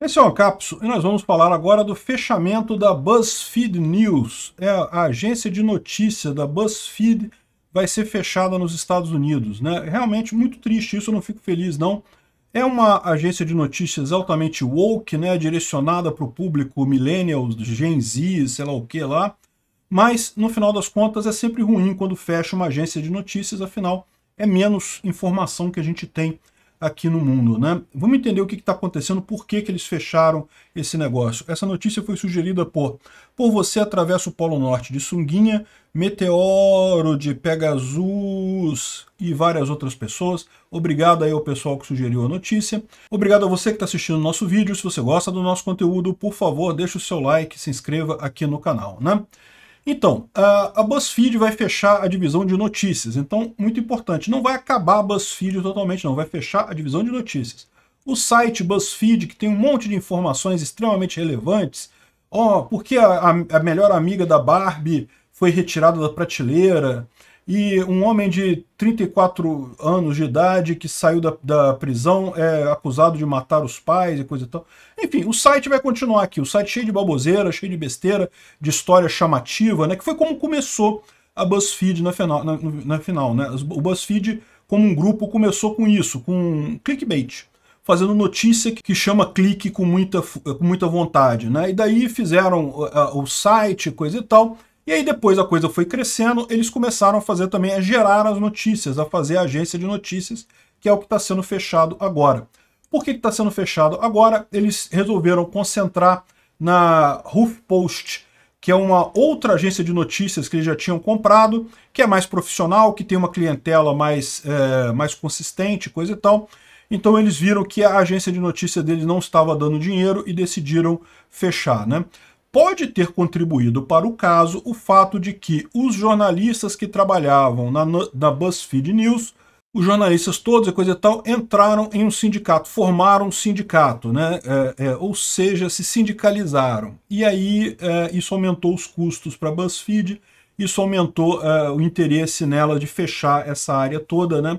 Esse é o Capso e nós vamos falar agora do fechamento da BuzzFeed News. É a agência de notícia da BuzzFeed vai ser fechada nos Estados Unidos. Né? Realmente muito triste isso, eu não fico feliz não. É uma agência de notícias altamente woke, né, direcionada para o público millennials, Gen Z, sei lá o que lá. Mas, no final das contas, é sempre ruim quando fecha uma agência de notícias, afinal, é menos informação que a gente tem aqui no mundo. Né? Vamos entender o que está acontecendo, por que, que eles fecharam esse negócio. Essa notícia foi sugerida por Por você atravessa o Polo Norte de Sunguinha, Meteoro de Pegasus e várias outras pessoas. Obrigado aí ao pessoal que sugeriu a notícia. Obrigado a você que está assistindo o nosso vídeo. Se você gosta do nosso conteúdo, por favor, deixe o seu like, se inscreva aqui no canal. Né? Então, a, BuzzFeed vai fechar a divisão de notícias. Então, muito importante, não vai acabar a BuzzFeed totalmente, não. Vai fechar a divisão de notícias. O site BuzzFeed, que tem um monte de informações extremamente relevantes, ó, oh, porque a, a melhor amiga da Barbie foi retirada da prateleira, e um homem de 34 anos de idade que saiu da, da prisão é acusado de matar os pais e coisa e tal. Enfim, o site vai continuar aqui. O site cheio de baboseira, cheio de besteira, de história chamativa, né? Que foi como começou a BuzzFeed na final, na, na final né? O BuzzFeed, como um grupo, começou com isso, com clickbait fazendo notícia que chama clique com muita, com muita vontade, né? E daí fizeram o site, coisa e tal, e aí depois a coisa foi crescendo, eles começaram a fazer também, a gerar as notícias, a fazer a agência de notícias, que é o que está sendo fechado agora. Por que está sendo fechado agora? Eles resolveram concentrar na HuffPost, que é uma outra agência de notícias que eles já tinham comprado, que é mais profissional, que tem uma clientela mais, é, mais consistente, coisa e tal. Então eles viram que a agência de notícias deles não estava dando dinheiro e decidiram fechar, né? Pode ter contribuído para o caso o fato de que os jornalistas que trabalhavam na, na BuzzFeed News, os jornalistas todos e coisa e tal, entraram em um sindicato, formaram um sindicato, né? É, é, ou seja, se sindicalizaram. E aí é, isso aumentou os custos para a BuzzFeed, isso aumentou é, o interesse nela de fechar essa área toda, né?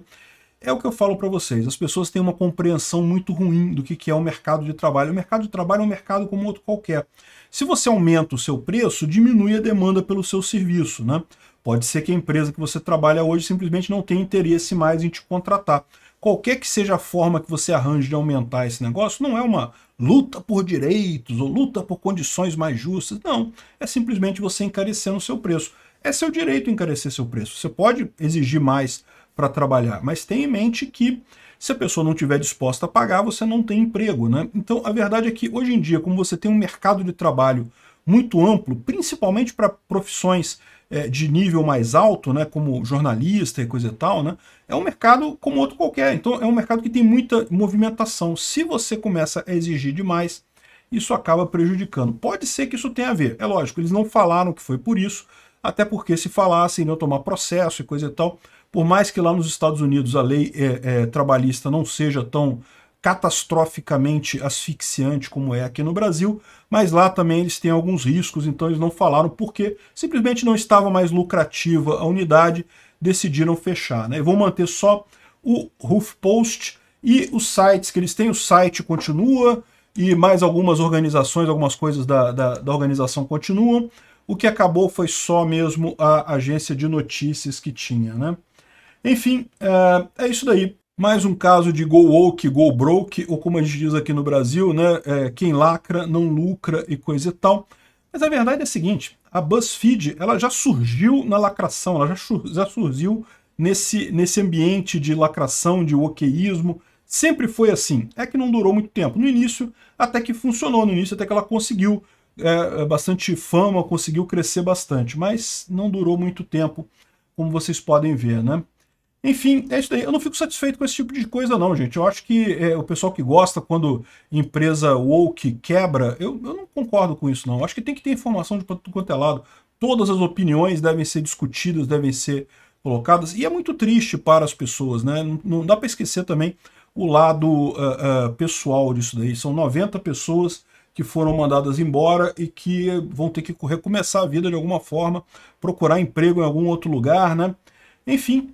É o que eu falo para vocês, as pessoas têm uma compreensão muito ruim do que é o mercado de trabalho. O mercado de trabalho é um mercado como outro qualquer. Se você aumenta o seu preço, diminui a demanda pelo seu serviço. Né? Pode ser que a empresa que você trabalha hoje simplesmente não tenha interesse mais em te contratar. Qualquer que seja a forma que você arranje de aumentar esse negócio, não é uma luta por direitos ou luta por condições mais justas. Não, é simplesmente você encarecendo o seu preço. É seu direito encarecer seu preço. Você pode exigir mais para trabalhar, mas tenha em mente que se a pessoa não estiver disposta a pagar, você não tem emprego, né? Então a verdade é que hoje em dia, como você tem um mercado de trabalho muito amplo, principalmente para profissões é, de nível mais alto, né, como jornalista e coisa e tal, né, é um mercado como outro qualquer. Então é um mercado que tem muita movimentação. Se você começa a exigir demais, isso acaba prejudicando. Pode ser que isso tenha a ver. É lógico, eles não falaram que foi por isso, até porque se falassem, não tomar processo e coisa e tal, por mais que lá nos Estados Unidos a lei é, é, trabalhista não seja tão catastroficamente asfixiante como é aqui no Brasil, mas lá também eles têm alguns riscos, então eles não falaram porque simplesmente não estava mais lucrativa a unidade, decidiram fechar. Né? E vão manter só o HuffPost e os sites que eles têm, o site continua e mais algumas organizações, algumas coisas da, da, da organização continuam. O que acabou foi só mesmo a agência de notícias que tinha, né? Enfim, é, é isso daí. Mais um caso de go woke, go broke, ou como a gente diz aqui no Brasil, né? É, quem lacra não lucra e coisa e tal. Mas a verdade é a seguinte, a BuzzFeed ela já surgiu na lacração, ela já, já surgiu nesse, nesse ambiente de lacração, de wokeísmo, sempre foi assim. É que não durou muito tempo. No início, até que funcionou, no início até que ela conseguiu é, é bastante fama, conseguiu crescer bastante, mas não durou muito tempo, como vocês podem ver, né? Enfim, é isso daí. Eu não fico satisfeito com esse tipo de coisa, não, gente. Eu acho que é, o pessoal que gosta quando empresa woke quebra, eu, eu não concordo com isso, não. Eu acho que tem que ter informação de tudo quanto é lado. Todas as opiniões devem ser discutidas, devem ser colocadas. E é muito triste para as pessoas, né? Não, não dá para esquecer também o lado uh, uh, pessoal disso daí. São 90 pessoas que foram mandadas embora e que vão ter que recomeçar a vida de alguma forma, procurar emprego em algum outro lugar, né? Enfim,